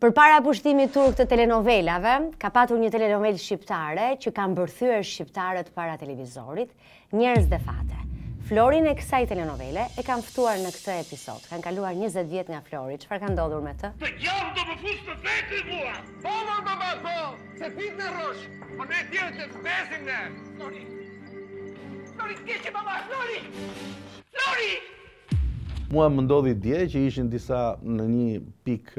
Për para pushtimi turk të telenovelave, ka patur një telenovel shqiptare që kam bërthyre shqiptarët para televizorit, njerës dhe fate. Florin e kësaj telenovele e kam ftuar në këtë episod. Kanë kaluar 20 vjet nga Flori, që farë kanë dodhur me të? Të jam do më fusë të vetë i vua! Po më më më po, se fitë në rosh, po ne tjerë të besim në! Flori! Flori, kështë që më më Flori! Flori! Flori! Mua më ndodhi dje që ishin disa në një pik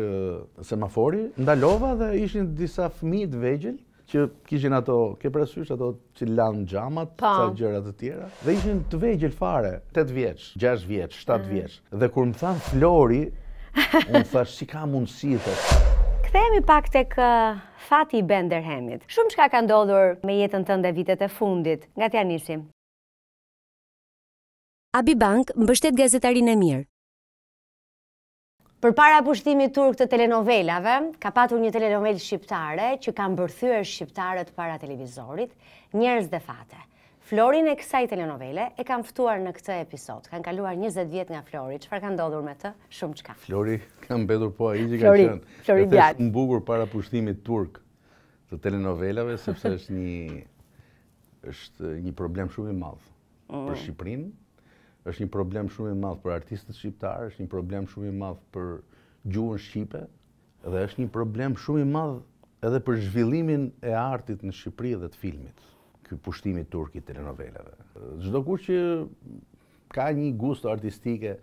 semafori, ndalova dhe ishin disa fëmijë të vegjël që kishin ato, ke ato që lan xhamat, të gjëra të tjera, dhe ishin të vegjël fare, 8 vjeç, 6 vjeç, 7 vjeq. Mm. vjeç. Dhe kur më than Flori, unë thash si ka mundësi të Kthehemi pak tek fati i Benderhemit. Shumë çka ka ndodhur me jetën tënde vitet e fundit. Nga janë nisim. Abibank mbështet gazetarin e mirë. Për para pushtimi turk të telenovelave, ka patur një telenovel shqiptare që kam bërthyër shqiptarët para televizorit, njerës dhe fate. Florin e kësaj telenovele e kam ftuar në këtë episod. Kanë kaluar 20 vjet nga Flori, që farë kanë dodhur me të shumë qka? Flori, kam bedur po a i që kanë qënë. Flori, Flori Bjarë. Në bugur para pushtimi turk të telenovelave, sepse është një, është një problem shumë i madhë. Për mm. Shqiprinë, është një problem shumë i madh për artistët shqiptarë, është një problem shumë i madh për gjuhën shqipe dhe është një problem shumë i madh edhe për zhvillimin e artit në Shqipëri dhe të filmit. Ky pushtim i turk i telenovelave. Çdo kur që ka një gust artistike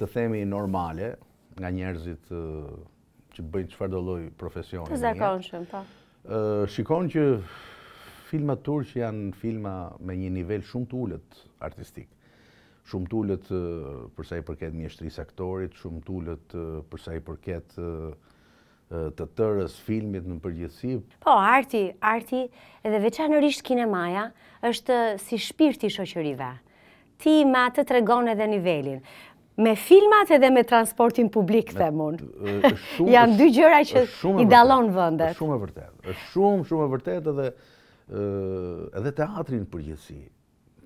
të themi normale nga njerëzit që bëjnë çfarëdo lloj profesioni. Të zakonshëm, po. Ë shikon që filmat turq janë filma me një nivel shumë të ulët artistik shumë tullet përsa i përket mjeshtris aktorit, shumë tullet përsa i përket të tërës filmit në përgjithësi. Po, arti, arti, edhe veçanërisht kinemaja, është si shpirti shoqërive. Ti ma të tregon edhe nivelin. Me filmat edhe me transportin publik, të mund. Janë dy gjëra që i dalon vëndet. Shumë e vërtet. Shumë, shumë e vërtet edhe edhe teatrin përgjithsi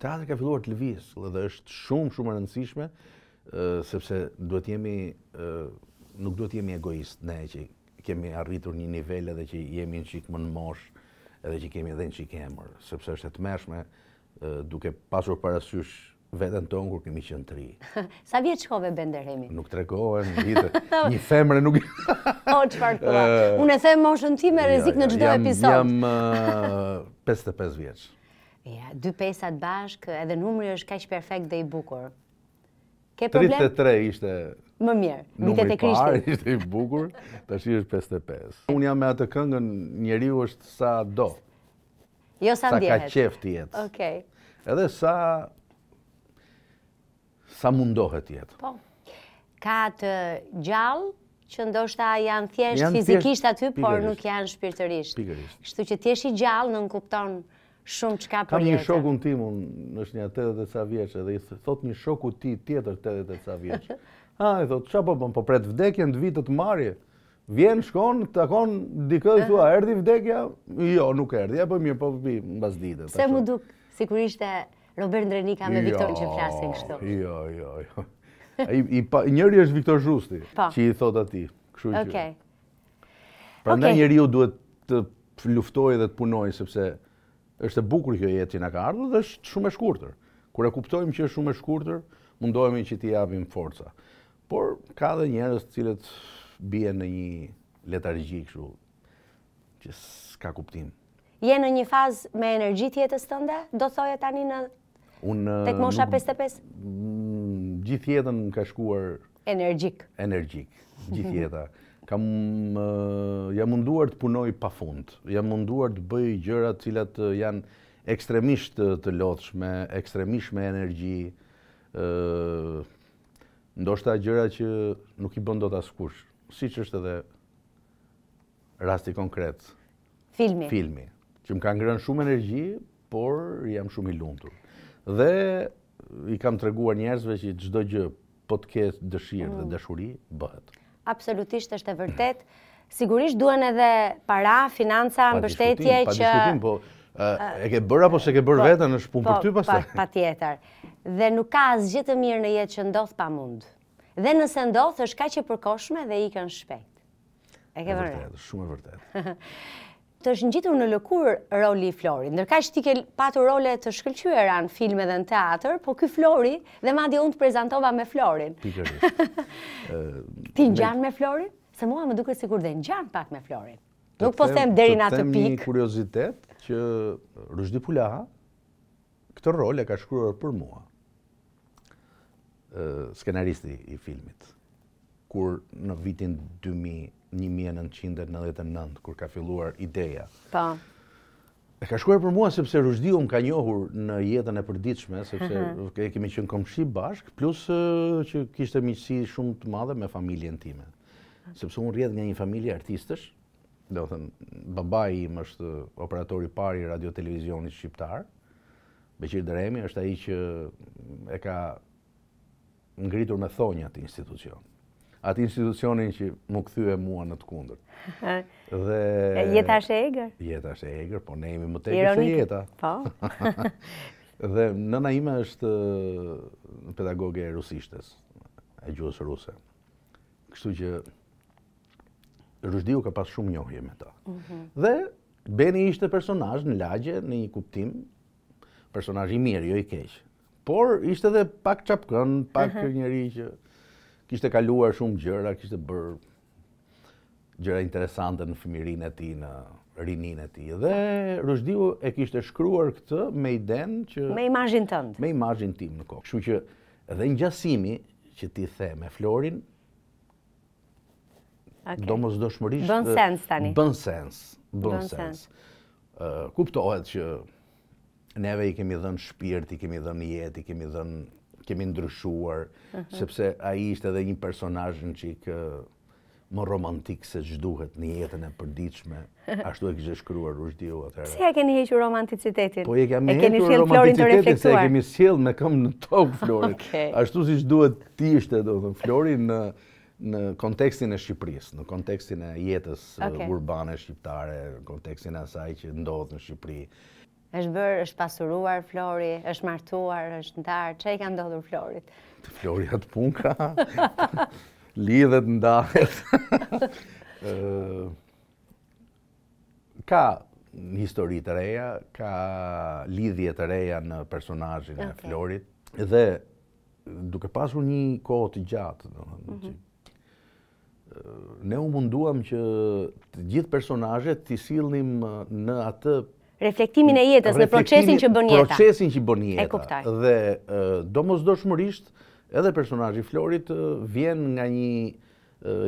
teatri ka filluar të lëviz, dhe është shumë shumë rëndësishme, sepse duhet jemi, nuk duhet jemi egoist, ne që kemi arritur një nivel edhe që jemi në qikë më në mosh, edhe që kemi edhe në qikë emër, sepse është e të mershme duke pasur parasysh veten tonë kur kemi qenë tri. Sa vjet shkove Benderemi? Nuk tregohen vite. Një femër nuk. o çfarë thua? Unë e them moshën me rrezik në çdo episod. Jam 55 vjeç. Mira, dy pesat bashkë, edhe numri është kaq perfekt dhe i bukur. Ke 33 ishte më mirë. Numri i parë ishte i bukur, tash është 55. Un jam me atë këngën, njeriu është sa do. Jo sa, sa ndjehet. Sa ka qejf të jetë. Okej. Edhe sa sa mundohet të jetë. Po. Ka të gjallë që ndoshta janë thjesht fizikisht aty, por nuk janë shpirtërisht. Pikërisht. Kështu që ti je i gjallë, në kupton shumë qka për jetë. një shokun tim, unë është një tete të sa vjeqë, dhe i thot një shoku ti tjetër tete të sa vjeqë. A, i thot, qa po, po, po pret vdekjen të të marje, vjen, shkon, takon, dikë dhe thua, erdi vdekja? Jo, nuk erdi, e po mirë, po bi, në bas dite. Se mu duk, si kur ishte Robert Ndrenika me jo, Viktor që flasin kështu? Jo, jo, jo. I, njëri është Viktor Zhusti, po. që i thot ati, kështu që. Pra okay. njëri ju duhet të luftoj dhe të punoj, sepse është e bukur kjo jetë që na ka ardhur dhe është shumë e shkurtër. Kur e kuptojmë që është shumë e shkurtër, mundohemi që t'i japim forca. Por ka edhe njerëz të cilët bie në një letargji kështu që s'ka kuptim. Je në një fazë me energji të jetës do thoje tani në Un, tek eh, mosha 55? Mm, gjithë jetën ka shkuar... Energjik. Energjik, gjithë kam jam munduar të punoj pafund. Jam munduar të bëj gjëra të cilat janë ekstremisht të, të ekstremisht me energji. ë ndoshta gjëra që nuk i bën dot askush, siç është edhe rasti konkret. Filmi. Filmi, që më ka ngrënë shumë energji, por jam shumë i lumtur. Dhe i kam treguar njerëzve që çdo gjë po të ketë dëshirë dhe mm. dashuri, bëhet absolutisht është e vërtet. Sigurisht duen edhe para, financa, mbështetje që... Pa diskutim, po eh, e ke bërë apo se ke bërë po, vetën është punë për po, ty të... Pa tjetar. Dhe nuk ka asë gjithë të mirë në jetë që ndodhë pa mundë. Dhe nëse ndodhë është ka që përkoshme dhe ikën shpejt. E ke vërtet, shumë e vërtet. të është njitur në lëkur roli i Florit. Ndërka që ti ke patur role të shkëllqyër në filme dhe në teatër, po këj Flori dhe ma di unë të prezentova me Florin. Ti njënë me Florin? Se mua më duke sikur dhe njënë pak me Florin. Nuk po them deri në atë pikë. Të temë një kuriozitet që Ruzhdi Pula këtë role ka shkruar për mua. Skenaristi i filmit. Kur në vitin 1999, kur ka filluar ideja. Ta. Po. E ka shkuar për mua sepse Ruzhdiu më ka njohur në jetën e përditshme, sepse mhm. e kemi qënë komëshi bashkë, plus që kishtë e miqësi shumë të madhe me familjen time. Sepse unë rrjet nga një familje artistësh, dhe o thënë, baba i më është operatori pari i radio-televizionit shqiptar, Beqir Dremi është aji që e ka ngritur me thonjat institucionë atë institucionin që më këthyë e mua në të kundër. Jeta është e egrë? Jeta është e egrë, po ne jemi më të egrë se jeta. Po. Dhe nëna ime është uh, pedagoge e rusishtes, e gjuhës ruse. Kështu që rrëshdiu ka pas shumë njohje me ta. Mhm. Dhe Beni ishte personaj në lagje, në një kuptim, personaj i mirë, jo i keqë. Por ishte dhe pak qapkën, pak kërë njëri që kishte kaluar shumë gjëra, kishte bërë gjëra interesante në fëmirin e ti, në rinin e ti. Dhe Rëshdiu e kishte shkruar këtë me i den që... Me i margjin tëndë. Me i tim në kokë. Shumë që edhe në gjasimi që ti the me Florin, do mos do shmërishtë... Bën sens, tani. Bën sens. Bën sens. Kuptohet që neve i kemi dhënë shpirt, i kemi dhënë jet, i kemi dhënë kemi ndryshuar, sepse a i ishte edhe një personaj në që i kë më romantik se gjithduhet një jetën e përdiqme, ashtu e kështë shkruar shkryuar rrështiu. Si e keni hequr romanticitetin? Po e kemi hequr romanticitetin, se e kemi s'jelë me këmë në tokë Florin. Ashtu si gjithduhet ti ishte do të Florin në në kontekstin e Shqipërisë, në kontekstin e jetës uh, urbane shqiptare, në kontekstin e asaj që ndodhë në Shqipëri, është bërë, është pasuruar Flori, është martuar, është ndarë, që i ka ndodhur Florit? Flori atë pun ka, lidhet ndahet. ka një histori të reja, ka lidhje të reja në personajin e Florit, dhe duke pasur një kohë të gjatë, mm -hmm. që, ne u munduam që të gjithë personajet të silnim në atë Reflektimin e jetës, në procesin që bën jeta. Procesin që bën jeta. E kuptaj. Dhe do mos do shmërisht, edhe i Florit vjen nga një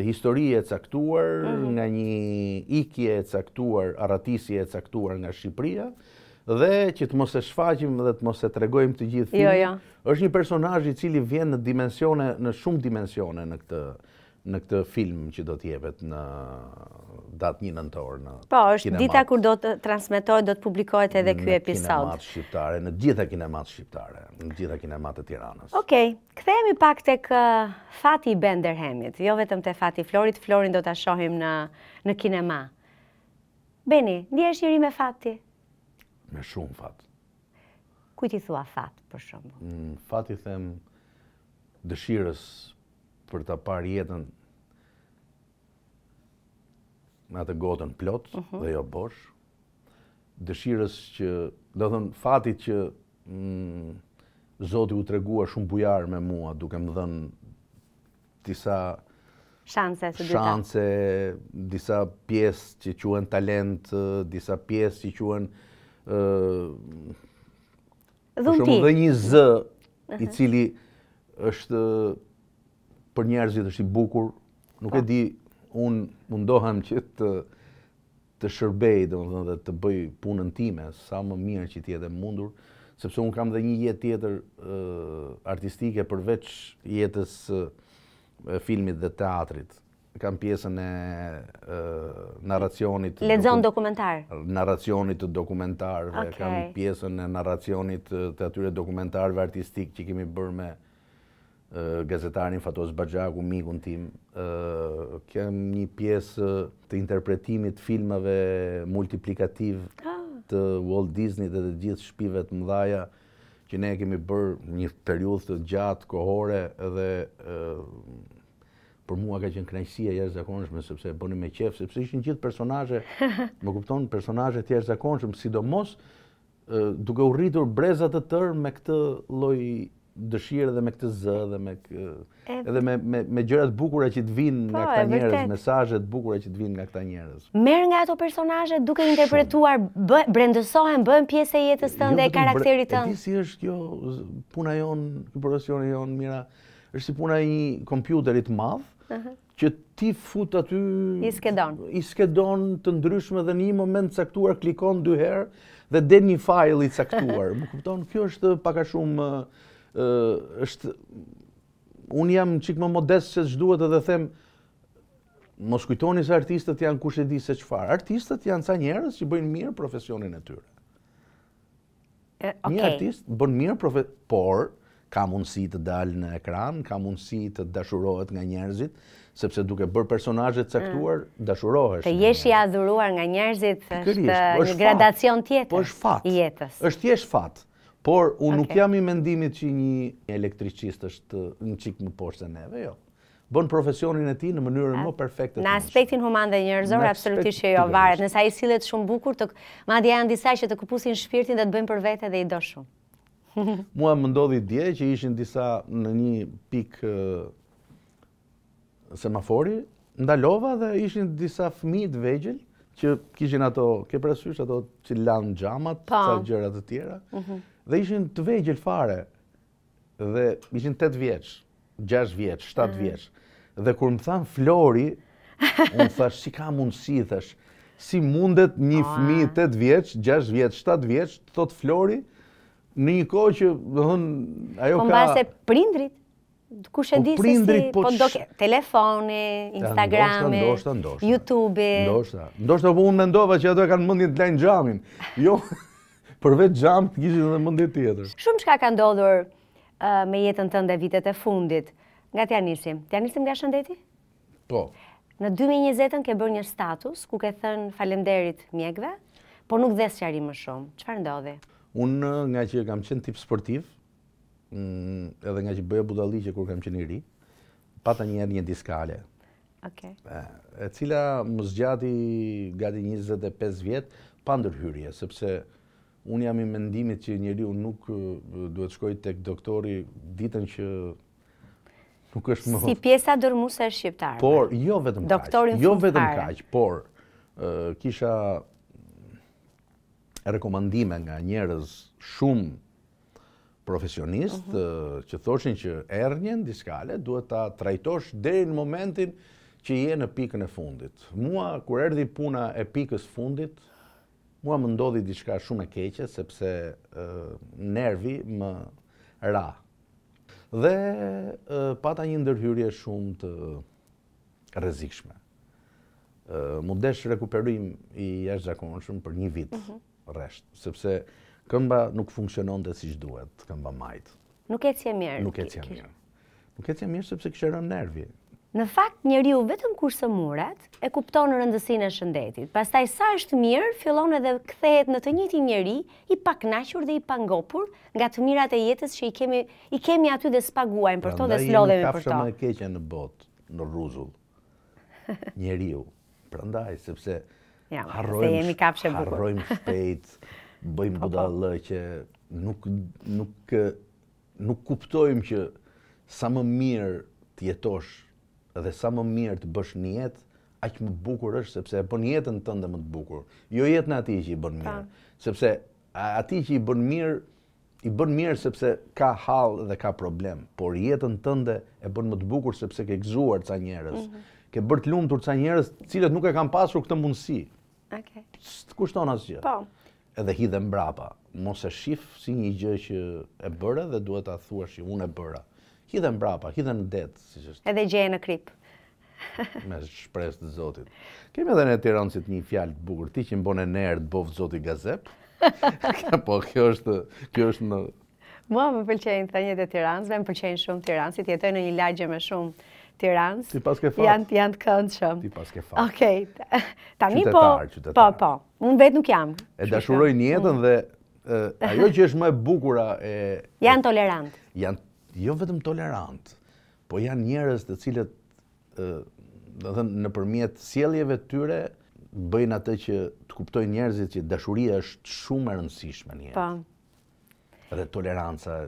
histori e caktuar, mhm. nga një ikje e caktuar, aratisi e caktuar nga Shqipëria, dhe që të mos e shfaqim dhe të mos e tregojmë të gjithë jo, film, jo. është një personajë i cili vjen në dimensione, në shumë dimensione në këtë film në këtë film që do t'jevet në datë një nëntorë në kinematë. Po, është dita kur do të transmitohet, do të publikohet edhe kjo episod. Në kinematë shqiptare, në gjitha kinematë shqiptare, në gjitha kinematë të tiranës. Okej, okay, këthejemi pak të kë uh, fati i Benderhemit, jo vetëm të fati Florit, Florin do të shohim në, në kinema. Beni, ndi e shqiri me fati? Me shumë fati. Kujt i thua fat për shembull? Mm, fati them dëshirës për të parë jetën në atë gotën plot mhm. dhe jo bosh, dëshirës që, do thënë, fatit që mm, zoti u tregua shumë bujarë me mua, duke më dhenë tisa shanse, disa pjesë që quen talent, disa pjesë që quen shumë dhe një zë i mhm. cili është për njerëzit është i bukur, nuk e po. di unë mundohem që të të shërbej, do dhe të bëj punën time, sa më mirë që t'jete mundur, sepse unë kam dhe një jetë tjetër artistike përveç jetës filmit dhe teatrit. Kam pjesën e narracionit... Ledzon dokumentar. Narracionit të dokumentarve. Kam pjesën e narracionit të atyre dokumentarve artistik që kemi bërë me gazetarin Fatos Bajagu, mikun tim. Këm një pjesë të interpretimit filmave multiplikativ ah. të Walt Disney dhe të gjithë shpive të mëdhaja që ne kemi bërë një periudhë të gjatë, kohore dhe për mua ka qenë krenqësia jeshtë zakonshme, sepse bëni me qefë, sepse ishën gjithë personaje, më kuptonë, personaje të jeshtë zakonshme, sidomos duke u rritur brezat të tërë me këtë loj dëshirë dhe me këtë zë dhe me kë... edhe me me me gjërat bukura që të vinë po, nga këta njerëz, mesazhet bukura që të vinë nga këta njerëz. Merr nga ato personazhe duke interpretuar brendësohen, bëhen pjesë e jetës jo, tënde jo, e karakterit tënd. Ti si është kjo puna jon, ky profesioni jon, mira, është si puna e një kompjuteri të madh, uh -huh. që ti fut aty i skedon. I skedon të ndryshme dhe në një moment caktuar klikon dy herë dhe del një file i caktuar. Më kupton? Kjo është pak a shumë është, unë jam qikë më modest që të zhduhet edhe them, mos kujtoni se artistët janë kushe di se qëfarë, Artistët janë ca njerës që bëjnë mirë profesionin e tyre. Një artist bën mirë profesionin, por, ka mundësi të dalë në ekran, ka mundësi të dashurohet nga njerëzit, sepse duke bërë personajët saktuar, mm. dashurohesh. Të jesh i adhuruar nga njerëzit, është një gradacion tjetës. Po është fatë. është jesh fatë. Por unë nuk jam i mendimit që një elektricist është në qikë më poshtë se neve, jo. Bën profesionin e ti në mënyrën më perfekte. Në aspektin human dhe njërzor, absolutisht që jo varet. Nësa i silet shumë bukur, të, ma dhja janë disa që të këpusin shpirtin dhe të bëjmë për vete dhe i do shumë. Mua më ndodhi dje që ishin disa në një pik semafori, ndalova dhe ishin disa fëmijë të vegjël që kishin ato, ke parasysh ato që lan xhamat, po. sa gjërat të tjera. Mhm dhe ishin të vegjël fare. Dhe ishin 8 vjeç, 6 vjeç, 7 vjeç. Dhe kur më than Flori, unë thash si ka mundësi thash. Si mundet një fëmijë 8 vjeç, 6 vjeç, 7 vjeç, thot Flori, në një kohë që, do thënë, ajo po ka Po mbase prindrit Kush e po di se si, po, po telefoni, Instagrami, ndoshta, ndoshta, ndoshta. Ndoshta. Ndoshta po unë mendova që ato e kanë mendjen të lajnë xhamin. Jo përveç gjamë të gjithë dhe mundit tjetër. Shumë qka ka ndodhur me jetën të vitet e fundit, nga tja njësim. Tja njësim nga shëndeti? Po. Në 2020-ën ke bërë një status, ku ke thënë falemderit mjekve, por nuk dhe së qari më shumë. Qëfar ndodhe? Unë nga që kam qenë tip sportiv, mm, edhe nga që bëja budali që kur kam qenë i ri, pata një edhe një diskale. Ok. E cila më zgjati gati 25 vjetë, pa ndërhyrje, sepse Unë jam i mendimit që njëri unë nuk duhet shkoj të doktori ditën që nuk është më... Si pjesa dërmusë e shqiptarë. Por, jo vetëm kaqë. Doktorin Jo vetëm kaqë, por, kisha rekomandime nga njërez shumë profesionistë mhm. që thoshin që ernjen, diskale, duhet ta trajtosh deri në momentin që je në pikën e fundit. Mua, kur erdi puna e pikës fundit, mua më ndodhi diçka shumë e keqe sepse nervi më ra dhe pata një ndërhyrje shumë të rrezikshme. Ëm mund desh rikuperim i jashtëzakonshëm për një vit mhm. rreth, sepse këmba nuk funksiononte siç duhet këmba majt. Nuk ecje mirë. Nuk ecje mirë. Nuk ecje mirë sepse kisherën nervi. Në fakt, njeri u vetëm kur murat e kupton rëndësin e shëndetit. Pastaj sa është mirë, fillon edhe kthehet në të njëti njeri, i pak nashur dhe i pangopur nga të mirat e jetës që i kemi, i kemi aty dhe spaguajnë për to dhe slodhemi për to. Pra ndaj më kafshë më në botë, në ruzull, njeri u. Pra ndaj, sepse harrojmë shpejt, bëjmë po, budalë po. që nuk, nuk, nuk, nuk kuptojmë që sa më mirë të jetosh, dhe sa më mirë të bësh një jetë, aq më bukur është sepse e bën jetën tënde më të bukur. Jo jetën atij që i bën mirë. Pa. Sepse atij që i bën mirë i bën mirë sepse ka hall dhe ka problem, por jetën tënde e bën më të bukur sepse ke gëzuar ca njerëz. Mm -hmm. Ke bërë të lumtur ca njerëz, të cilët nuk e kanë pasur këtë mundësi. Okej. Okay. Kushton asgjë. Po. Edhe hidhe mbrapa. Mos e shif si një gjë që e bëre dhe duhet ta thuash që unë e bëra. Mm hidhen brapa, hidhen det, siç është. Edhe gjeje në krip. me shpresë të zotit. Kemi edhe në tironësit një fjalë të bukur, ti që më bone nërë të bovë zotit gazep, po kjo është, kjo është në... Mua më pëlqejnë të njët e tironësve, më pëlqejnë shumë tironësit, jetoj në një lagje me shumë tiranës, Ti pas fatë. Janë, janë të këndë shumë. Ti pas ke fatë. Okej. Okay. Tani po... Qytetar, Po, po. Unë vetë nuk jam. E dashuroj njëtën mm. dhe e, ajo që është më e bukura e... Janë tolerantë. Janë jo vetëm tolerant, po janë njerëz të cilët do të thënë nëpërmjet sjelljeve tyre bëjnë atë që të kuptojnë njerëzit që dashuria është shumë e rëndësishme në jetë. Po. Dhe toleranca,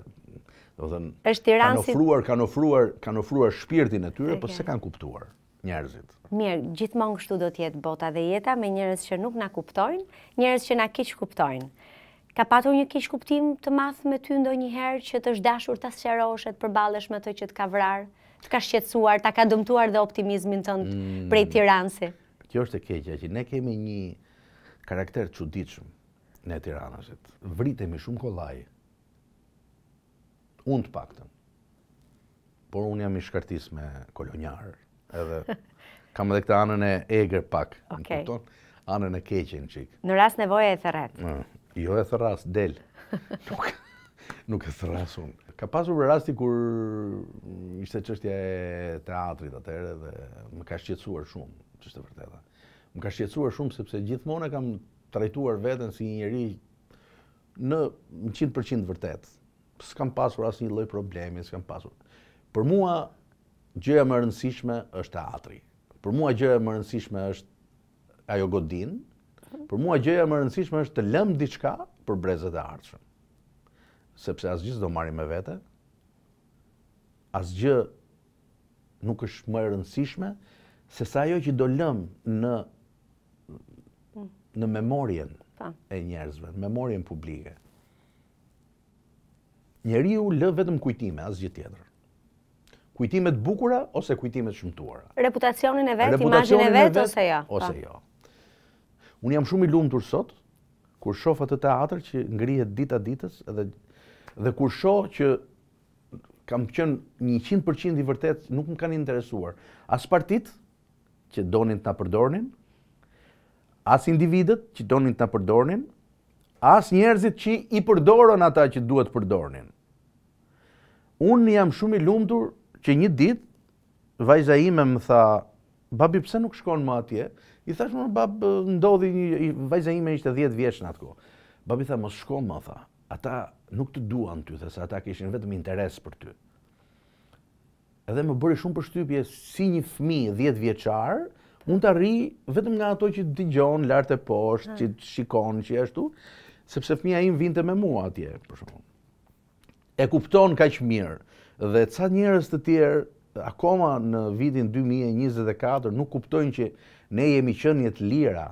do të thënë, është kanë ofruar, kanë ofruar, kanë ofruar shpirtin e tyre, po se kanë kuptuar njerëzit. Mirë, gjithmonë kështu do të jetë bota dhe jeta me njerëz që nuk na kuptojnë, njerëz që na keq kuptojnë. Ka patur një kish kuptim të math me ty ndo njëherë që të shdashur të sëqeroshet për balesh me të që të ka vrar, të ka shqetsuar, të ka dëmtuar dhe optimizmin të mm. prej tiranësi? Kjo është e keqja që ne kemi një karakter që në tiranësit. Vritemi shumë kolaj, unë të pak të, por unë jam i shkartis me kolonjarë, edhe kam edhe këta anën e eger pak, anën e keqen qikë. Në rast nevoje e të retë. Mm. Jo e thërras, del. Nuk, nuk e thërras unë. Ka pasur për rasti kur ishte qështja e teatrit atërë dhe më ka shqetsuar shumë, qështë e të vërteta. Më ka shqetsuar shumë sepse gjithmonë e kam trajtuar vetën si një njeri në 100% vërtet. S'kam pasur asë një loj problemi, s'kam pasur. Për mua, gjëja më rëndësishme është teatri. Për mua, gjëja më rëndësishme është ajo godinë, Për mua gjëja më rëndësishme është të lëmë diçka për brezët e ardhshëm. Sepse asgjë do marrim me vete. Asgjë nuk është më e rëndësishme se sa ajo që do lëmë në në memorien e njerëzve, memorien publike. Njeri ju lë vetëm kujtime, asgjë tjetër. Kujtimet bukura ose kujtimet shumëtuara. Reputacionin e vet, imazhin e vet ose jo? Ose jo. Unë jam shumë i lumtur sot, kur shof atë teatr që ngrihet dita ditës dhe dhe kur shoh që kam qenë 100% i vërtet nuk më kanë interesuar as partit që donin të na përdornin, as individët që donin të na përdornin, as njerëzit që i përdoron ata që duhet përdornin. Unë jam shumë i lumtur që një ditë vajza ime më tha, "Babi, pse nuk shkon më atje?" I thash më babë, ndodhi një, vajza ime ishte 10 vjeç në atë kohë. Babi tha, mos shko më tha, ata nuk të duan ty, thësa ata kishin vetëm interes për ty. Edhe më bëri shumë shtypje, si një fmi 10 vjeqar, unë të arri vetëm nga ato që t'i gjonë, lartë e poshtë, që t'i shikonë, që jeshtu, sepse fmija im vinte me mua atje, për shumë. E kupton ka që mirë, dhe ca njerës të tjerë, akoma në vitin 2024, nuk kuptojnë që ne jemi qënje të lira,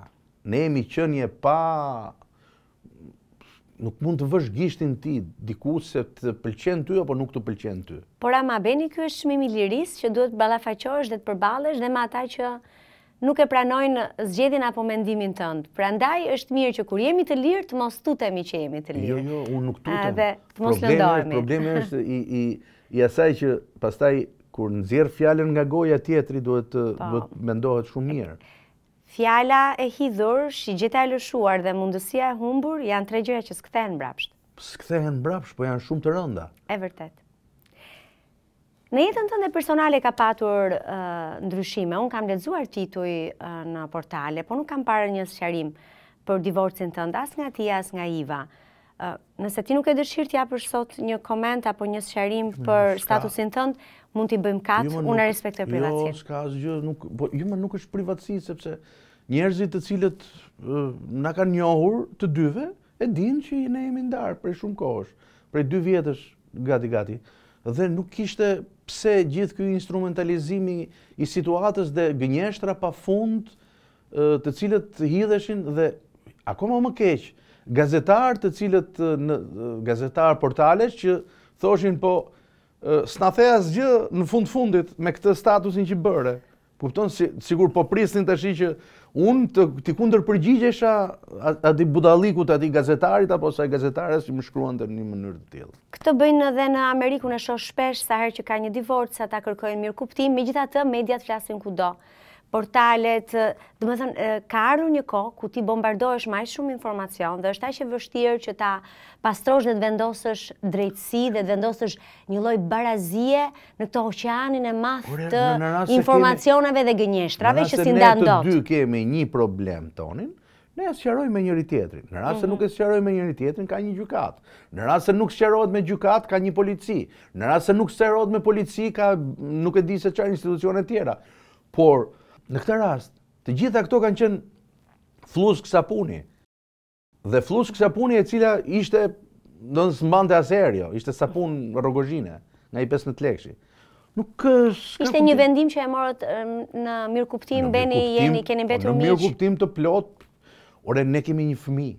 ne jemi qënje pa, nuk mund të vësh gishtin ti, diku se të pëlqen ty, apo nuk të pëlqen ty. Por ama beni kjo është shmimi liris, që duhet balafaqosh dhe të përbalesh, dhe ma ata që nuk e pranojnë zgjedin apo mendimin tëndë. Pra ndaj është mirë që kur jemi të lirë, të mos tutemi që jemi të lirë. Jo, jo, unë nuk tutem. dhe të mos lëndojmi. Problemi është i, i asaj që pastaj kur nxjerr fjalën nga goja e teatrit duhet po. të mendohet shumë mirë. Fjala e hidhur, shigjeta e lëshuar dhe mundësia e humbur janë tre gjëra që s'kthehen mbrapsht. S'kthehen mbrapsht, po janë shumë të rënda. E vërtet. Në jetën tënde personale ka patur ndryshime. Un kam lexuar tituj në portale, por nuk kam parë një sqarim për divorcin tënd as nga ti as nga Iva. nëse ti nuk e dëshirë t'ja për sot një koment apo një sëqarim hmm, për statusin tëndë, mund t'i bëjmë katë, jo, unë e respektoj privatsinë. Jo, s'ka asgjë, nuk, po, jume jo, nuk është privatsi, sepse njerëzit të cilët uh, nga kanë njohur të dyve, e din që i ne jemi ndarë prej shumë kohësh, prej dy vjetës gati-gati, dhe nuk kishte pse gjithë kjo instrumentalizimi i situatës dhe gënjeshtra pa fund të cilët hidheshin dhe akoma më keqë, gazetarë të cilët, uh, gazetarë portales që thoshin po, s'na theja s'gjë në fund-fundit me këtë statusin që Kupton Kuptonë, sigur po prisnin të që unë të kundër përgjigjesha ati budalikut, ati gazetarit, apo sa gazetarës që më shkruan të një mënyrë të tjilë. Këtë bëjnë edhe në Amerikën e shoh shpesh, sa her që ka një divorcë, sa ta kërkojnë mirë kuptim, me gjitha të mediat flasin ku do portalet, dhe më thënë, ka arru një ko, ku ti bombardojsh maj shumë informacion, dhe është që vështirë që ta pastrosh dhe të vendosësh drejtësi, dhe të vendosësh një loj barazie në këto oqeanin e math të informacionave dhe gënjeshtrave që si nda ndot. Në rrasë të ne të dy kemi një problem tonin, ne e sëqaroj me njëri tjetrin. Në rrasë mhm. nuk e sëqaroj me njëri tjetrin, ka një gjukat. Në rrasë nuk sëqarojt me gjukat, ka një polici. Në rrasë nuk sëqarojt me polici, nuk e di se qarë institucionet tjera. Por, Në këtë rast, të gjitha këto kanë qenë flusk sapuni. Dhe flusk sapuni e cila ishte, në zëmbante aser, jo, ishte sapun rogozhine, nga i 15 lekshi. Nuk është... Ishte një vendim që e morët në mirë kuptim, beni jeni, keni po, mbetur miqë. Në mirë kuptim të plot, ore, ne kemi një fëmi.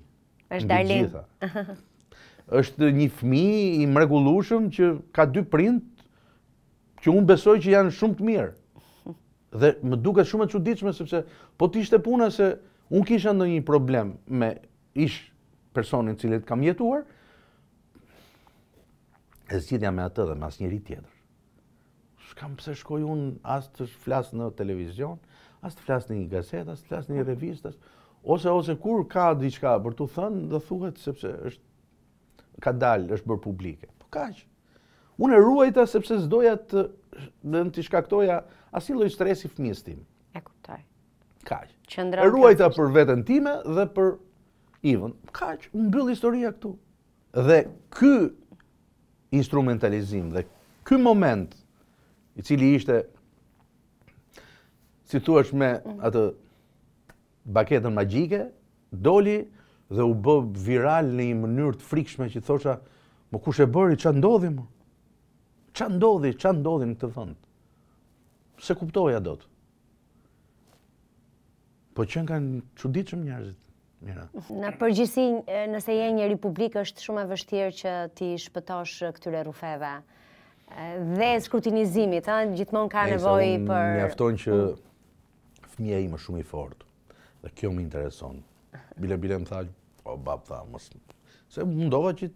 është Darlin. është një fëmi i mregullushëm që ka dy print që unë besoj që janë shumë të mirë dhe më duket shumë e çuditshme sepse po të ishte puna se un kisha ndonjë problem me ish personin i cilit kam jetuar e zgjidhja me atë dhe me asnjëri tjetër. Shkam pse shkoj un as të flas në televizion, as të flas në një gazetë, as të flas në një revistë, ose ose kur ka diçka për të thënë, do thuhet sepse është ka dalë, është bërë publike. Po kaq. Ëh. Unë e ruajta sepse s'doja të në të shkaktoja asnjë lloj stresi fëmijës tim. E kuptoj. Kaq. E ruajta për veten time dhe për Ivën. Kaq, mbyll historia këtu. Dhe ky instrumentalizim dhe ky moment i cili ishte si me atë baketën magjike doli dhe u bë viral në një mënyrë të frikshme që thosha, "Më kush e bëri, ç'a ndodhi më?" Qa ndodhi, qa ndodhi në këtë vënd? Se kuptoja do të. Po që kanë në quditëshmë njerëzit? Mira. Në përgjësi, nëse je një republikë, është shumë e vështirë që ti shpëtosh këtyre rufeve dhe skrutinizimit, ha? gjithmonë ka nevoj për... Një afton që mm. fëmija i më shumë i fort, dhe kjo më intereson. Bile, bile më tha, o, bab, tha, mësë... Se mundova që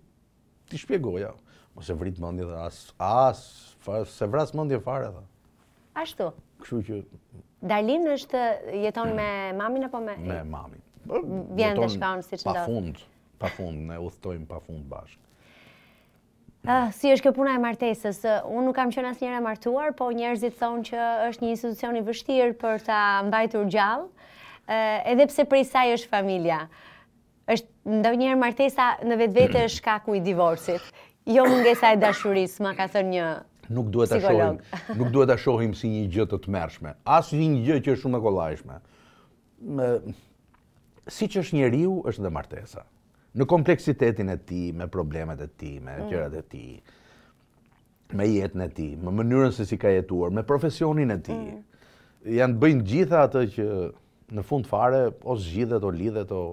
ti shpjegoja ose vrit mendje dhe as as se vras mendje fare dha. Ashtu. Kështu që Darlin është jeton me mamin apo me me mamin. Vjen dhe shkon siç ndodh. Pafund, pafund ne udhtojmë pafund bashkë. Ah, si është kjo puna e martesës? Unë nuk kam qenë asnjëherë martuar, po njerëzit thonë që është një institucion i vështirë për ta mbajtur gjallë, eh, edhe pse prej saj është familja. Është ndonjëherë martesa në vetvete është shkaku i divorcit. Jo më nge saj dashuris, ma ka thënë një psikolog. Nuk duhet ta shohim si një gjë të të mërshme. Asë një gjë që është shumë e kolajshme. Si që është njeriu, është dhe martesa. Në kompleksitetin e ti, me problemet e ti, me mm. gjërat e ti, me jetën e ti, me mënyrën se si ka jetuar, me profesionin e ti. Mm. Janë bëjnë gjitha atë që në fund fare, ose gjithet, o lidhet, o...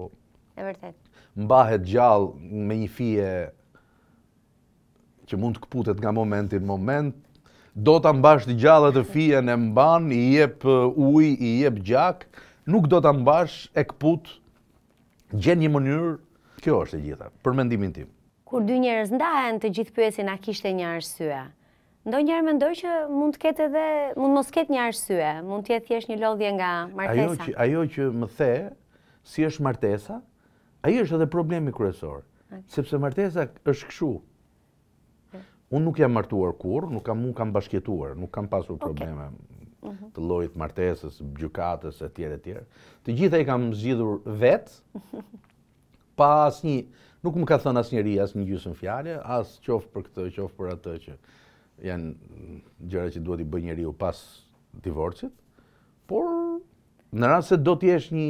E vërtet. Mbahet gjallë me një fije që mund të këputet nga momentin në moment, do të mbash të gjallë të fijen e mban, i jep uh, uj, i jep gjak, nuk do të mbash e këput, gjen një mënyrë, kjo është e gjitha, për mendimin tim. Kur dy njerëz ndahen, të gjithë pyesin a kishte një arsye. Ndo njerë mendoj që mund të ketë edhe, mund mos ketë një arsye, mund të jetë thjesht një lodhje nga martesa. Ajo që, ajo që më the, si është martesa, ajo është edhe problemi kërësorë. Sepse martesa është këshu, Unë nuk jam martuar kur, nuk kam mund kam bashkjetuar, nuk kam pasur probleme mhm. të lojt martesës, gjukatës, e tjere, tjere. Të gjitha i kam zhidhur vetë, pa as një, nuk më ka thënë as njëri, as një gjusën fjale, as qofë për këtë, qofë për atë që janë gjëra që duhet i bëj njëri u pas divorcit, por në rrasë se do t'jesh një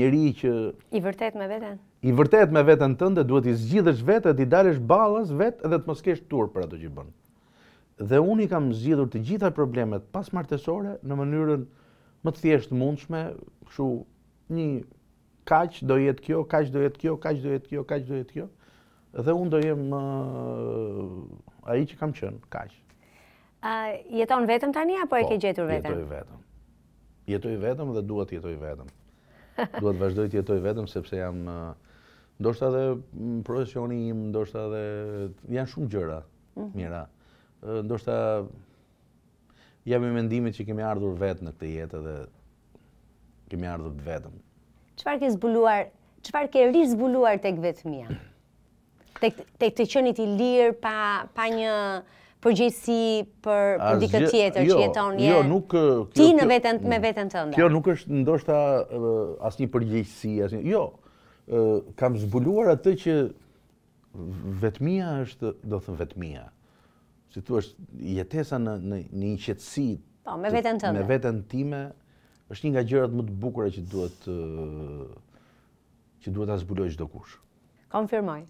njëri që... I vërtet me vetën? i vërtet me veten tënde, duhet i zgjidhësh vetë, i dalësh balës vetë dhe të mos kesh tur për ato që bën. Dhe unë i kam zgjidhur të gjitha problemet pas martesore në mënyrën më të thjesht mundshme, kështu një kaq do jetë kjo, kaq do jetë kjo, kaq do jetë kjo, kaq do jetë kjo. Dhe unë do jem uh, ai që kam qënë, kaq. jeton vetëm tani apo po, e ke po, gjetur Po, Jetoj vetëm. Jetoj vetëm dhe dua të jetoj vetëm. dua të vazhdoj të jetoj vetëm sepse jam Ndoshta edhe profesioni im, ndoshta edhe janë shumë gjëra mhm. mira. Ndoshta jam i mendimit që kemi ardhur vetë në këtë jetë dhe kemi ardhur vetëm. Çfarë ke zbuluar? Çfarë ke rish zbuluar tek vetmia? Tek tek të qenit i lir pa pa një përgjithësi për për dikë tjetër jo, që jeton jetë. Jo, jo, nuk kjo, ti në veten me mm. veten tënde. Kjo nuk është ndoshta asnjë përgjithësi, asnjë. Jo kam zbuluar atë që vetmia është, do thënë vetmia, si tu është jetesa në, në, një qetsi, po, me vetën tënde. Me time, është një nga gjërat më të bukura që duhet që duhet ta zbuloj çdo kush. Konfirmoj.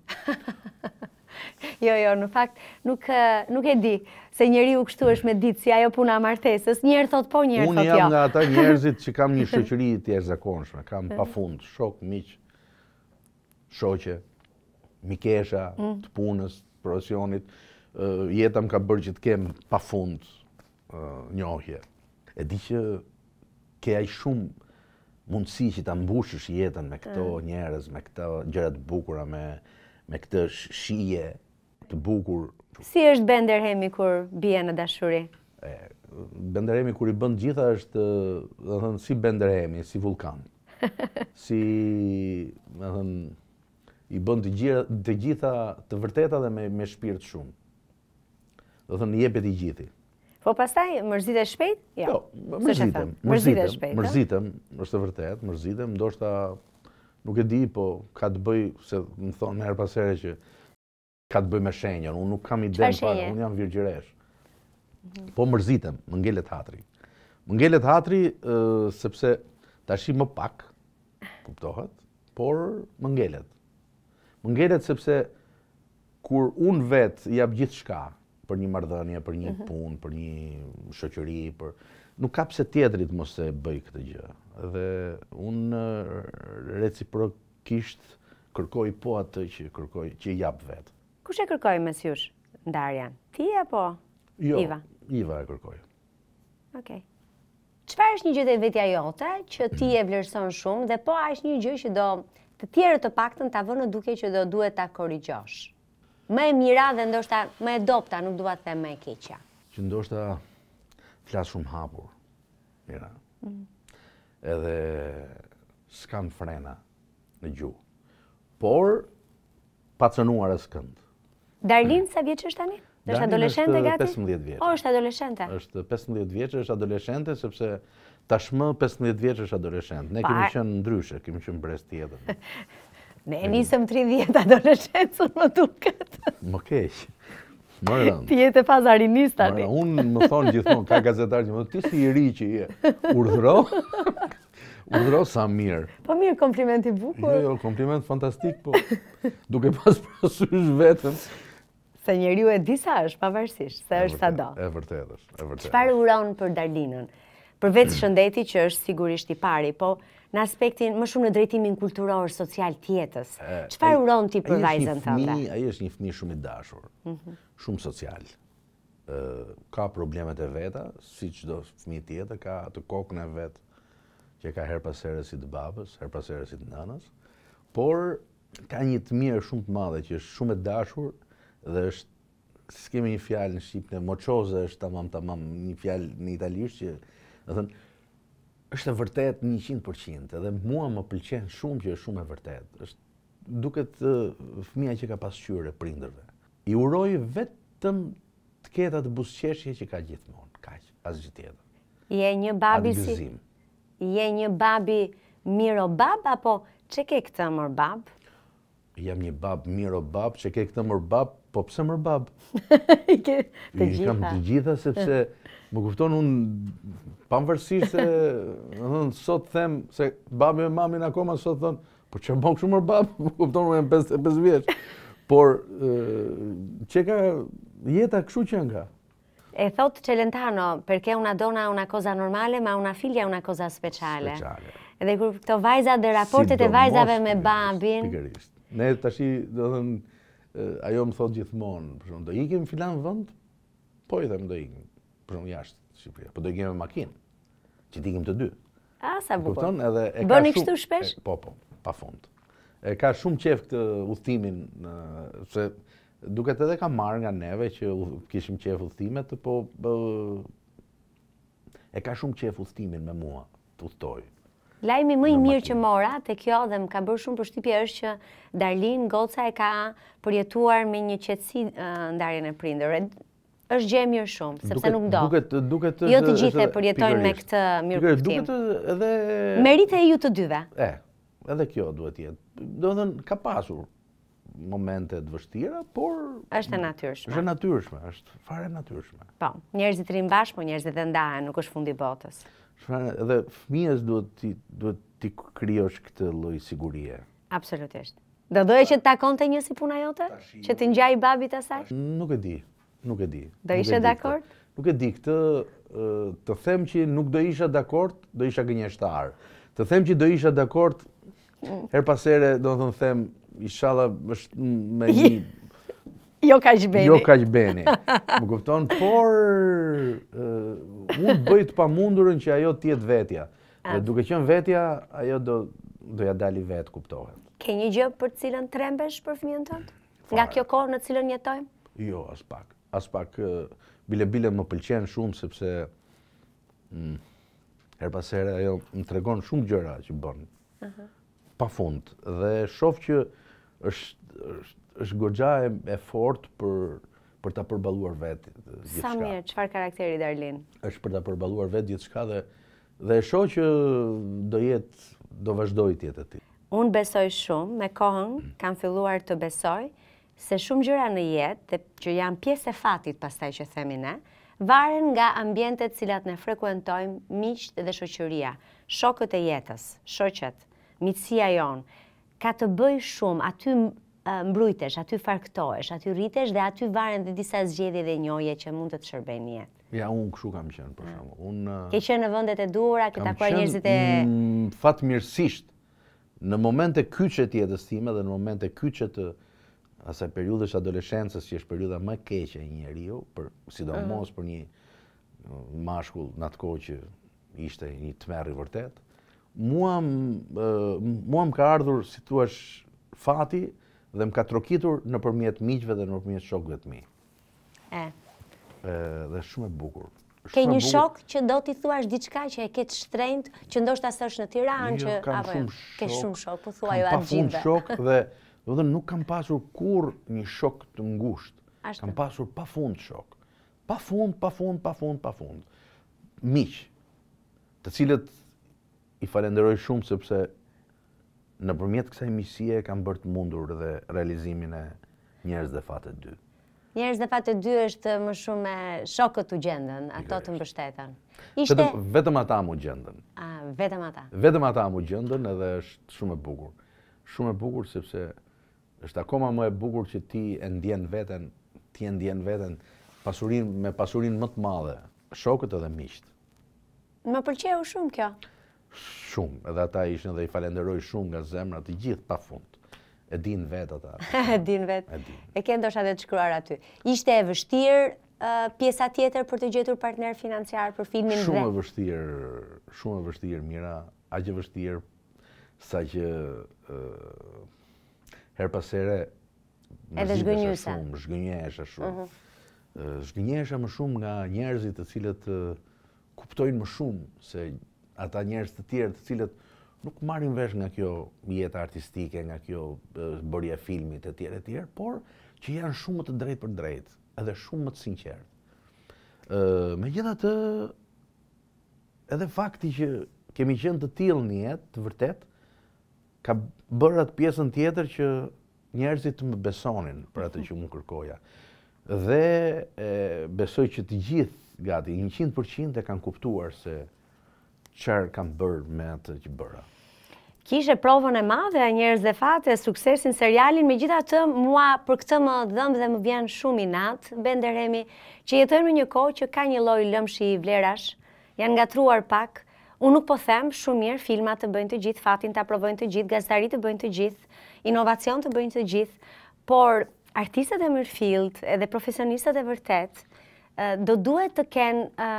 jo, jo, në fakt nuk nuk e di se njeriu kështu është me ditë si ajo puna martesës. Një herë thot po, një herë thot jo. Unë jam nga ata njerëzit që kam një shëqëri të jashtëzakonshme, kam pafund shok, miq, miqë shoqe, mikesha mm. të punës, profesionit, uh, jeta më ka bërë që të kem pa fund njohje. E di që ke ai shumë mundësi që ta mbushësh jetën me këto mm. njerëz, me këto gjëra të bukura, me me këtë shije të bukur. Si është Benderhemi kur bie në dashuri? Benderhemi kur i bën gjitha është, do të thënë, si Benderhemi, si vulkan. si, do të thënë, i bën të gjitha të gjitha të vërteta dhe me me shpirt shumë. Do thënë jepet i gjithë. Po pastaj mërzitet shpejt? Jo. Jo, mërzitem. Mërzitet shpejt. Mërzitem, është vërtet, mërzitem, ndoshta nuk e di, po ka të bëj se më thon herë pas here që ka të bëj me shenjën. Unë nuk kam iden pa, unë jam virgjëresh. Mm -hmm. Po mërzitem, më ngelet hatri. Më ngelet hatri e, sepse tashi më pak, kuptohet, por më ngelet më ngelet sepse kur un vet jap gjithçka për një marrëdhënie, për një mhm. punë, për një shoqëri, për nuk ka pse tjetrit mos e bëj këtë gjë. Dhe un reciprokisht kërkoj po atë që kërkoj, që jap vet. Kush e kërkoi mes jush ndarjen? Ti apo jo, Iva? Iva e kërkoi. Okej. Okay. Çfarë është një gjë te vetja jote që ti e vlerëson shumë dhe po është një gjë që do të tjerë të paktën ta vënë duke që do duhet ta korrigjosh. Më e mira dhe ndoshta më e dopta, nuk dua të them më e keqja. Që ndoshta flas shumë hapur. Mira. Mm. Edhe s'kam frena në gjuhë. Por pacënuar e s'kënd. Darlin sa vjeç është tani? Është adoleshente gati? 15 vjeç. O, është adoleshente. Është 15 vjeç, është adoleshente sepse tashmë 15 vjeç është adoleshent. Ne kemi qenë ndryshe, kemi qenë brez tjetër. ne e nisëm 30 adoleshencën më duket. më keq. Ti jetë e pazarinist ti. Unë më thon gjithmonë ka gazetar që më ti si i ri që je. Urdhëro. Urdhëro sa mirë. Po mirë kompliment i bukur. Jo, jo, kompliment fantastik, po duke pas përësysh vetëm. Se njeriu e di sa është pavarësisht, se është sado. Është vërtetë, është vërtetë. Çfarë uron për Darlinën? përveç shëndeti që është sigurisht i pari, po në aspektin më shumë në drejtimin kulturor, social, tjetës, që farë uron ti për vajzën është ta? ai është një fëmijë shumë i dashur, mm shumë social. Uh, ka problemet e veta, si çdo fëmijë tjetër, tjetë, ka të kokën e vetë, që ka herë si të babës, herë si të nanës, por ka një të mirë shumë të madhe që është shumë e dashur dhe është Si një fjalë në Shqipë, në moqoze është tamam, tamam, një fjalë në italisht që thënë, është e vërtet 100% edhe mua më pëlqen shumë që është shumë e vërtet. Është duket fëmia që ka pasqyrë e prindërve. I uroj vetëm të ketë atë busqeshje që ka gjithmonë, kaq, asgjë tjetër. Je një babi atë si Je një babi miro bab apo çe ke këtë mor bab? Jam një bab miro bab, çe ke këtë mor bab, po pse mor bab? të gjitha. I kam të gjitha sepse Më kupton unë, pamëvërsisht se, në thënë, sot them, se babi me mami në akoma, sot thënë, po që më bëngë shumë mërë babi, më kupton unë e 5, 5 vjeqë. Por, e, që ka jeta këshu që nga? E thotë Celentano, përke una dona una cosa normale, ma una figlia una cosa speciale. Speciale. Edhe kur këto vajzat dhe raportet e vajzave me babin... Pikërisht. Ne tashi, do thënë, ajo më thotë gjithmonë, përshonë, do ikim filan vënd? Po i them do ikim për më jashtë Shqipëria, po do i kemi makinë, që ti të dy. A, sa bukur. Bërë një kështu shpesh? Po, po, pa fundë. E ka shumë qef këtë uthtimin, se duket edhe ka marrë nga neve që kishim qef uthtimet, po e ka shumë qef uthtimin me mua të uthtoj. Lajmi më i mirë që mora te kjo dhe më ka bërë shumë përshtypje është që Darlin Goca e ka përjetuar me një qetsi ndarjen e prindërve është gjë e mirë shumë, sepse nuk do. Duket duket jo të gjithë përjetojnë me këtë mirëkuptim. Duket edhe merite e ju të dyve. E, edhe kjo duhet të jetë. Do ka pasur momente të vështira, por është e natyrshme. Është e natyrshme, është fare natyrshme. Po, njerëzit rin bashkë, po njerëzit edhe ndahen, nuk është fundi i botës. Shfarë, edhe fëmijës duhet ti duhet ti krijosh këtë lloj sigurie. Absolutisht. Do doje që të takonte një si puna jote? Që të ngjaj babit asaj? Nuk e di. Nuk e di. Do ishe dakord? Nuk e di këtë të them që nuk do isha dakord, do isha gënjeshtar. Të them që do isha dakord mm. her pas here, do të them inshallah është me një Jo ka beni. Jo ka beni. Më kupton, por uh, unë bëj të pamundurën që ajo të jetë vetja. Dhe duke qenë vetja, ajo do do ja dali vet, kuptohet. Ke një gjë për cilën trembesh për fëmijën tënd? Nga kjo kohë në cilën jetojmë? Jo, as pak as pak bile bile më pëlqen shumë sepse mm, her pas here ajo më tregon shumë gjëra që bën. Ëh. Pafund dhe shoh që është është është goxha e e fortë për për ta përballuar vetë gjithçka. Sa mirë, çfarë karakteri Darlin? Është për ta përballuar vetë gjithçka dhe dhe e shoh që do jetë do vazhdoi të jetë aty. Unë besoj shumë, me kohën kam filluar të besoj se shumë gjëra në jetë dhe që janë pjesë e fatit pastaj që themi ne, varen nga ambjentet cilat ne frekuentojmë miqt dhe shoqëria, shokët e jetës, shoqet, miqësia jonë, ka të bëj shumë, aty mbrujtesh, aty farktoesh, aty rritesh dhe aty varen dhe disa zgjedhje dhe njoje që mund të të shërbejnë jetë. Ja, unë këshu kam qenë, për mm. shumë. Unë, ke qenë në vëndet e dura, ke takuar njëzit e... Kam qenë, fatë mirësisht, në momente kyqet jetës time dhe në momente kyqet të, asaj periudhe së adoleshencës që është periudha më e keqe e njeriu, për sidomos mm. për një uh, mashkull në atë kohë që ishte një tmerr i vërtet. Mua uh, mua më ka ardhur, si thua, fati dhe më ka trokitur nëpërmjet miqve dhe nëpërmjet shokëve të mi. E. E dhe shumë e bukur. ke një shok që do t'i thuash diçka që e ke shtrenjt, që ndoshta është në Tiranë jo, që apo ke shumë shok, po thua ju atë gjithë. Ka shumë shok dhe Dhe dhe nuk kam pasur kur një shok të ngusht. Kam pasur pa fund shok. Pa fund, pa fund, pa fund, pa fund. Miq, të cilët i falenderoj shumë sepse në përmjetë kësa emisie kam bërë të mundur dhe realizimin e njerës dhe fatë të dy. Njerës dhe fatë të dy është më shumë e shokët të gjendën, ato të mbështetën. Vetëm ata mu gjendën. Vetëm ata. Vetëm ata mu gjendën edhe është shumë e bukur. Shumë e bukur sepse është akoma më e bukur që ti e ndjen veten, ti e ndjen veten pasurinë me pasurinë më të madhe, shokët edhe miqt. Më pëlqeu shumë kjo. Shumë, edhe ata ishin dhe i falenderoj shumë nga zemra të gjithë pafund. E din vet ata. E din vet. E ke ndoshta edhe të shkruar aty. Ishte e vështirë, pjesa tjetër për të gjetur partner financiar për filmin dhe Shumë e vështirë, shumë e vështirë, mira, aq e vështirë sa që her pasere edhe zhgënjëse. Zhgënjëse shumë. Zhgënjëse mhm. më shumë nga njerëzit të cilët kuptojnë më shumë se ata njerëz të tjerë të cilët nuk marrin vesh nga kjo jeta artistike, nga kjo bërja filmit e tjerë e tjerë, por që janë shumë më të drejtë për drejtë, edhe shumë më të sinqerë. Me gjitha të, edhe fakti që kemi qenë të tilë një jetë, të vërtet, bërë atë pjesën tjetër që njerëzit më besonin për atë mhm. që më kërkoja. Dhe e, besoj që të gjithë gati, 100% e kanë kuptuar se qërë kanë bërë me atë që bëra. Kishe provën e madhe a njerëz dhe fatë suksesin serialin, me gjitha të mua për këtë më dhëmë dhe më vjen shumë i natë, benderhemi që jetojnë në një kohë që ka një loj lëmshi i vlerash, janë nga truar pak, Unë nuk po them shumë mirë filmat të bëjnë të gjithë, fatin të aprovojnë të gjithë, gazdari të bëjnë të gjithë, inovacion të bëjnë të gjithë, por artistët e mërfilt edhe profesionistët e vërtet, do duhet të kenë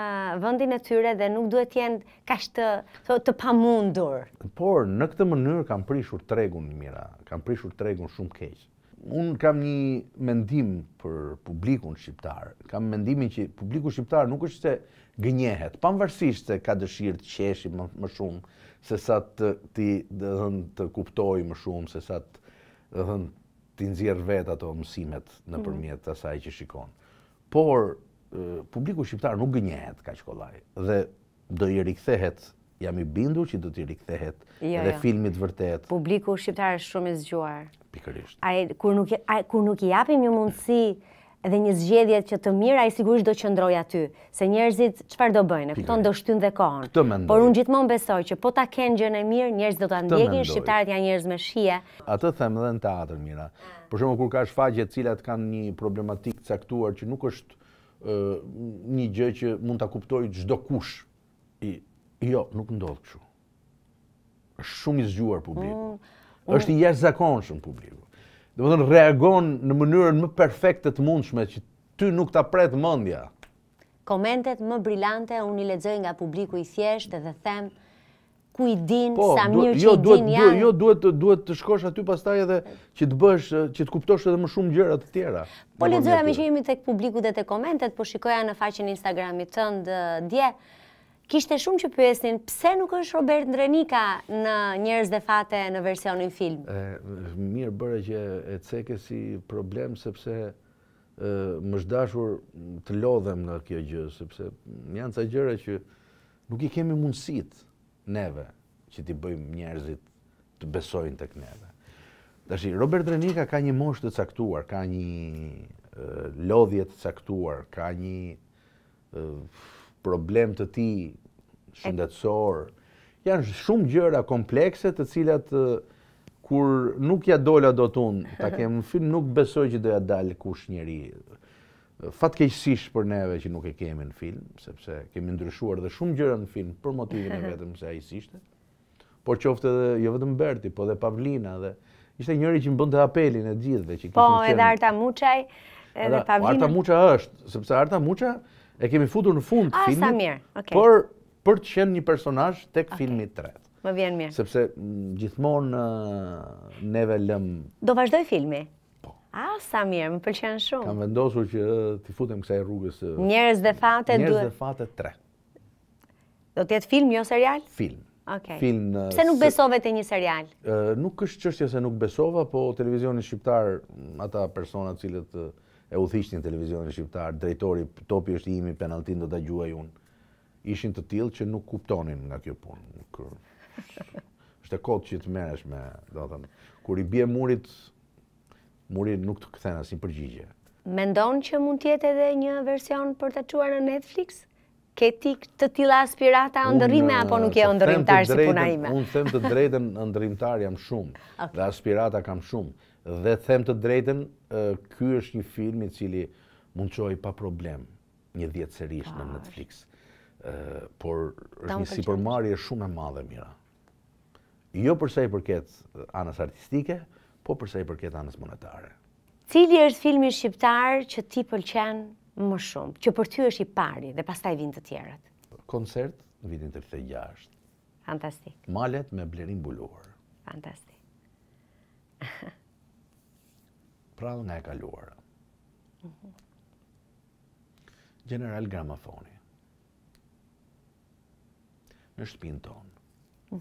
vëndin e tyre dhe nuk duhet të jenë kashtë të, të pamundur. Por, në këtë mënyrë kam prishur tregun në mira, kam prishur tregun shumë keqë. Unë kam një mendim për publikun shqiptar. Kam mendimin që publiku shqiptar nuk është se gënjehet, pavarësisht se ka dëshirë të qeshi më, shumë se sa të ti dhe dhënë të kuptoj më shumë, se sa të dhe dhënë të nëzirë vetë ato mësimet në përmjet të mhm. asaj që shikon. Por, publiku shqiptar nuk gënjehet ka që kolaj, dhe do i rikthehet, jam i bindu që do t'i rikthehet, jo, edhe dhe jo. filmit vërtet. Publiku shqiptar është shumë i zgjuar. Pikërisht. kur nuk ai kur nuk i japim një mundësi dhe një zgjedhje që të mirë ai sigurisht do qëndroj aty, se njerëzit çfarë do bëjnë, këto do shtyn dhe kohën. Por unë gjithmonë besoj që po ta ken gjën e mirë, njerëzit do ta ndjekin, shqiptarët janë njerëz me shije. Atë them edhe në teatr mira. Për shembull kur ka shfaqje të cilat kanë një problematikë caktuar që nuk është ë një gjë që mund ta kuptoj çdo kush. I, jo, nuk ndodh kështu. Është shumë i zgjuar publiku. Mm, mm. Është i jashtëzakonshëm publiku dhe më thënë reagon në mënyrën më perfekte të mundshme që ty nuk të apretë mëndja. Komentet më brillante unë i ledzoj nga publiku i thjeshtë dhe them ku i din, po, sa mirë jo, që i din janë. Jo, duhet duhet të shkosh aty pastaj edhe që të bësh, që të kuptosh edhe më shumë gjëra të tjera. Po lexoja me që jemi tek publiku dhe të komentet, po shikoja në faqen e Instagramit tënd eh, dje. Kishte shumë që pyesin, pse nuk është Robert Ndrenika në njerëz dhe fate në versionin film? Mirë bërë që e ceke si problem, sepse më shdashur të lodhem në kjo gjë, sepse janë të gjëre që nuk i kemi mundësit neve që ti bëjmë njerëzit të besojnë të këneve. Dërshë, Robert Ndrenika ka një moshë të caktuar, ka një lodhjet të caktuar, ka një problem të ti, shëndetsor, janë shumë gjëra komplekse të cilat kur nuk ja dola do të unë, ta kemë në film, nuk besoj që ja dalë kush njeri, Fatë keqësish për neve që nuk e kemi në film, sepse kemi ndryshuar dhe shumë gjëra në film për motivin e vetëm se a i sishte, por qofte dhe jo vetëm Berti, po dhe Pavlina dhe ishte njëri që më bëndë apelin e gjithëve, që po, të Po, të të të të të të të të të e kemi futur në fund ah, Sa mirë. Por për të qenë një personazh tek këtë filmi i tretë. Më vjen mirë. Sepse mm, gjithmonë mm, neve lëm Do vazhdoj filmi. Po. A, ah, sa mirë, më pëlqen shumë. Kam vendosur që uh, t'i futem kësaj rrugës. Uh, njerëz dhe fatët duhet. Njerëz dhe fatët 3. Do të jetë film jo serial? Film. Okay. Film. Uh, Pse nuk besove të një serial? nuk është çështja se nuk besova, po televizioni shqiptar, mm, ata persona të cilët e u thishtin televizionin shqiptar, drejtori, topi është imi, penaltin dhe dhe gjuaj unë. Ishin të tilë që nuk kuptonin nga kjo punë. Shte kotë që të meresh me, do të thëmë. Kur i bje murit, murit nuk të këthena si përgjigje. Mendojnë që mund tjetë edhe një version për të quar në Netflix? Këti të tila aspirata ndërime, apo nuk je ndërrimtar si puna ime? Unë them të drejten ndërrimtar jam shumë, dhe aspirata kam shumë dhe them të drejten, ky është një film i cili mund qoj pa problem një djetë serish në Netflix. Uh, por është një si përmarje shumë e madhe mira. Jo sa i përket anës artistike, po sa i përket anës monetare. Cili është filmi shqiptar që ti pëlqen më shumë, që për ty është i pari dhe pastaj vijnë të tjerët? Koncert në vitin të rëthe Fantastik. Malet me blerim buluar. Fantastik. dhe nga e kaluara. General Gramafoni, në shtëpinë tonë.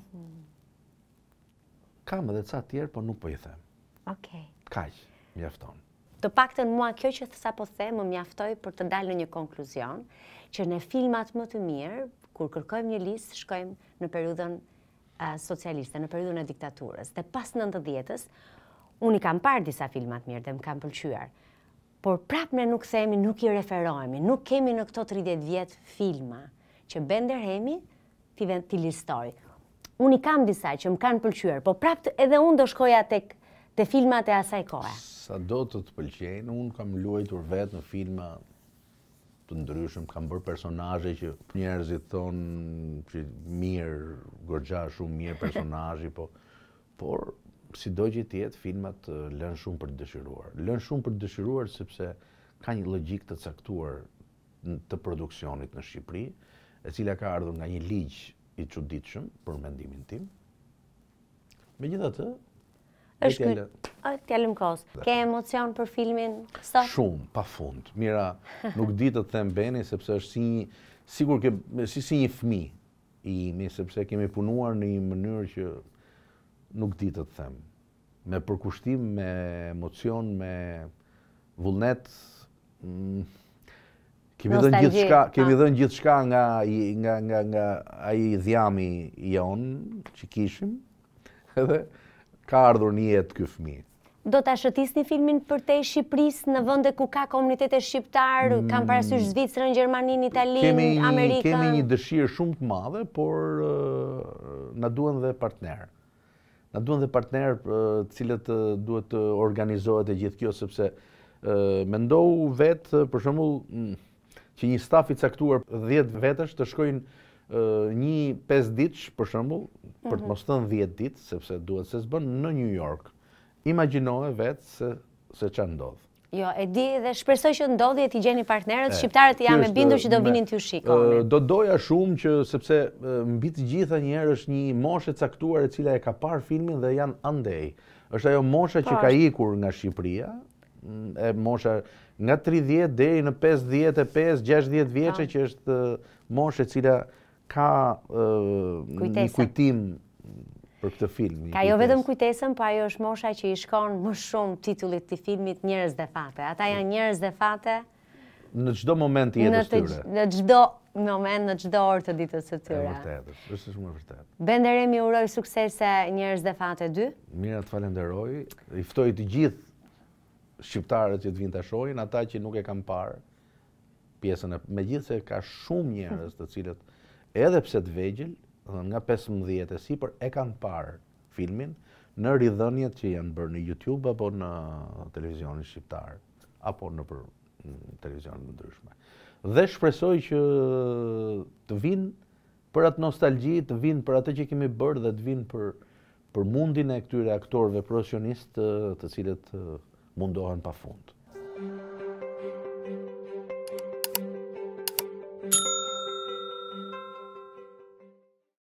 Kam edhe ca tjerë, po nuk po i them. Okej. Kaq, mjafton. Të paktën mua kjo që sa po them më mjaftoi për të dalë në një konkluzion që në filmat më të mirë kur kërkojmë një listë shkojmë në periudhën socialiste, në periudhën e diktaturës. Dhe pas 90-s Unë i kam parë disa filmat mirë dhe më kam pëlqyar. Por prapë me nuk themi, nuk i referojemi, nuk kemi në këto 30 vjetë filma që benderhemi të listoj. Unë i kam disa që më kam pëlqyar, por prapë edhe unë do shkoja të filmat e asaj kohë. Sa do të të pëlqenë, unë kam luajtur vetë në filma të ndryshëm, kam bërë personaje që njerëzit thonë që mirë, gërgja shumë mirë personaje, po, por si do që tjetë, filmat lën shumë për dëshiruar. Lën shumë për dëshiruar sepse ka një logik të caktuar të produksionit në Shqipëri, e cila ka ardhur nga një ligj i çuditshëm për mendimin tim. Megjithatë, është ky Ah, ti kaos. Ke emocion për filmin sot? Shumë, pafund. Mira, nuk di të them Beni sepse është si një sigur ke si si një fëmijë i imi sepse kemi punuar në një mënyrë që nuk di të të them. Me përkushtim, me emocion, me vullnet, mm, kemi dhënë gjithçka, kemi dhënë gjithçka nga nga nga nga ai dhjami jon që kishim. Edhe ka ardhur një jetë ky fëmijë. Do ta shëtisni filmin për te i Shqipëris në vende ku ka komunitete shqiptar, mm. kam parasysh Zvicrën, Gjermanin, Italinë, kemi Kemi një dëshirë shumë të madhe, por uh, në duen dhe partnerë. Na duhen dhe partnerë të cilët duhet të organizohet e gjithë kjo, sepse me ndohu vetë, për shumull, që një staf i caktuar 10 vetësh të shkojnë një 5 ditësh, për shumull, për të mhm. mos tënë 10 ditë, sepse duhet se zbën në New York. Imaginohet vetë se, se që ndodhë. Jo, e di dhe shpresoj që ndodhje t'i gjeni partnerët, shqiptarët i me e bindu që do vinin u shikoni. Do doja shumë që sepse mbi të gjitha njerë është një moshe caktuar e cila e ka parë filmin dhe janë andej. është ajo moshe po që ka ikur nga Shqipëria, e moshe nga 30 deri në 55, 60 vjeqe po. që është moshe cila ka një kujtim për këtë film. Ka jo vetëm kujtesën, pa po jo është mosha që i shkon më shumë titullit të filmit njërës dhe fate. Ata janë njërës dhe fate... Në gjdo moment i jetës të tyre. Në gjdo moment, në gjdo orë të ditës të tyre. E vërtetë, është shumë e vërtetë. Benderemi uroj suksese njërës dhe fate 2. Mira të i ftoj të gjithë shqiptarët që të vinë të shojnë, ata që nuk e kam parë pjesën e... Me gjithë se ka shumë njërës të cilët, edhe pse të vegjel, nga 15 e si, për e kanë parë filmin në rridhënjet që janë bërë në YouTube apo në televizionin shqiptarë, apo në për televizionin në ndryshme. Dhe shpresoj që të vinë për atë nostalgji, të vinë për atë që kemi bërë dhe të vinë për mundin e këtyre aktorëve profesionistë të cilët eh, mundohen pa fundë.